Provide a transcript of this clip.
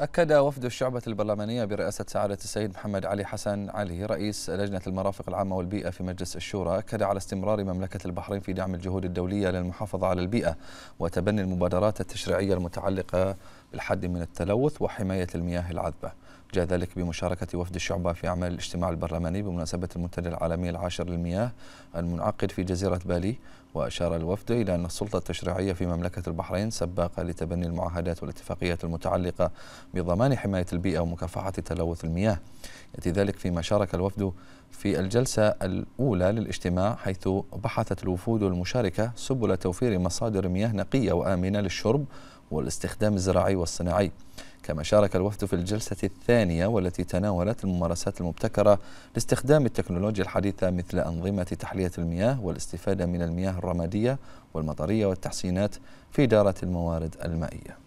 أكد وفد الشعبة البرلمانية برئاسة سعادة السيد محمد علي حسن علي رئيس لجنة المرافق العامة والبيئة في مجلس الشورى أكد على استمرار مملكة البحرين في دعم الجهود الدولية للمحافظة على البيئة وتبني المبادرات التشريعية المتعلقة بالحد من التلوث وحماية المياه العذبة جاء ذلك بمشاركة وفد الشعبة في أعمال الاجتماع البرلماني بمناسبة المنتدى العالمي العاشر للمياه المنعقد في جزيرة بالي وأشار الوفد إلى أن السلطة التشريعية في مملكة البحرين سباقة لتبني المعاهدات والاتفاقيات المتعلقة بضمان حماية البيئة ومكافحة تلوث المياه يأتي ذلك فيما شارك الوفد في الجلسة الأولى للاجتماع حيث بحثت الوفود المشاركة سبل توفير مصادر مياه نقية وآمنة للشرب والاستخدام الزراعي والصناعي كما شارك الوفد في الجلسة الثانية والتي تناولت الممارسات المبتكرة لاستخدام التكنولوجيا الحديثة مثل أنظمة تحلية المياه والاستفادة من المياه الرمادية والمطرية والتحسينات في إدارة الموارد المائية